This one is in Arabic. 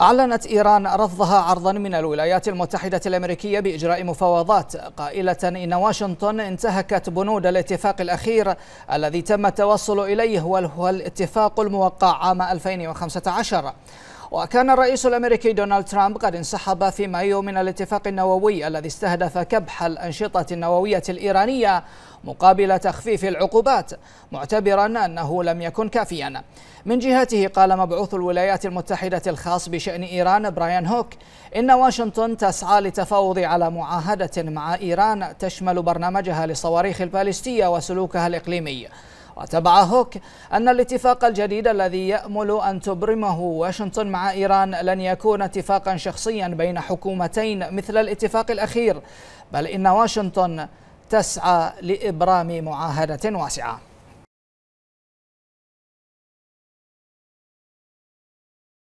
أعلنت إيران رفضها عرضا من الولايات المتحدة الأمريكية بإجراء مفاوضات قائلة إن واشنطن انتهكت بنود الاتفاق الأخير الذي تم التوصل إليه وهو الاتفاق الموقع عام 2015 وكان الرئيس الأمريكي دونالد ترامب قد انسحب في مايو من الاتفاق النووي الذي استهدف كبح الأنشطة النووية الإيرانية مقابل تخفيف العقوبات معتبرا أنه لم يكن كافيا من جهته قال مبعوث الولايات المتحدة الخاص بشأن إيران برايان هوك إن واشنطن تسعى للتفاوض على معاهدة مع إيران تشمل برنامجها للصواريخ الباليستية وسلوكها الإقليمي وتبع هوك أن الاتفاق الجديد الذي يأمل أن تبرمه واشنطن مع إيران لن يكون اتفاقا شخصيا بين حكومتين مثل الاتفاق الأخير بل إن واشنطن تسعى لإبرام معاهدة واسعة